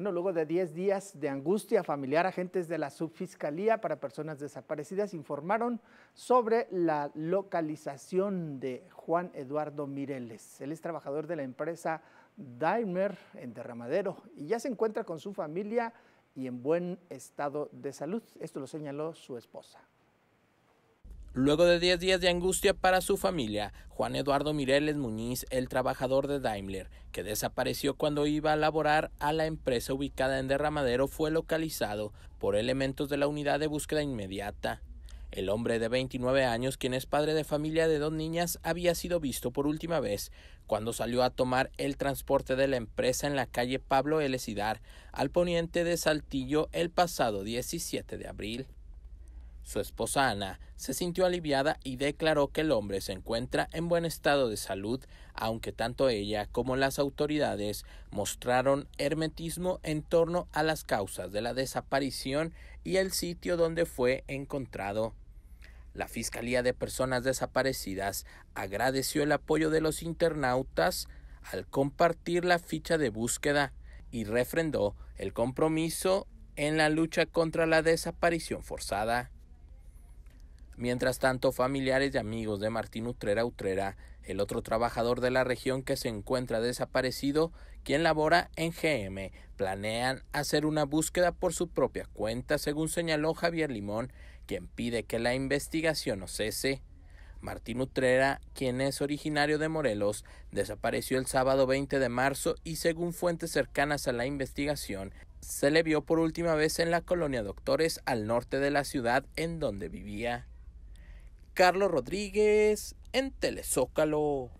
Bueno, luego de 10 días de angustia familiar, agentes de la Subfiscalía para Personas Desaparecidas informaron sobre la localización de Juan Eduardo Mireles. Él es trabajador de la empresa Daimler en Derramadero y ya se encuentra con su familia y en buen estado de salud. Esto lo señaló su esposa. Luego de 10 días de angustia para su familia, Juan Eduardo Mireles Muñiz, el trabajador de Daimler, que desapareció cuando iba a laborar a la empresa ubicada en Derramadero, fue localizado por elementos de la unidad de búsqueda inmediata. El hombre de 29 años, quien es padre de familia de dos niñas, había sido visto por última vez cuando salió a tomar el transporte de la empresa en la calle Pablo L. Cidar, al poniente de Saltillo, el pasado 17 de abril. Su esposa Ana se sintió aliviada y declaró que el hombre se encuentra en buen estado de salud, aunque tanto ella como las autoridades mostraron hermetismo en torno a las causas de la desaparición y el sitio donde fue encontrado. La Fiscalía de Personas Desaparecidas agradeció el apoyo de los internautas al compartir la ficha de búsqueda y refrendó el compromiso en la lucha contra la desaparición forzada. Mientras tanto, familiares y amigos de Martín Utrera Utrera, el otro trabajador de la región que se encuentra desaparecido, quien labora en GM, planean hacer una búsqueda por su propia cuenta, según señaló Javier Limón, quien pide que la investigación no cese. Martín Utrera, quien es originario de Morelos, desapareció el sábado 20 de marzo y según fuentes cercanas a la investigación, se le vio por última vez en la colonia Doctores al norte de la ciudad en donde vivía. Carlos Rodríguez en Telezócalo.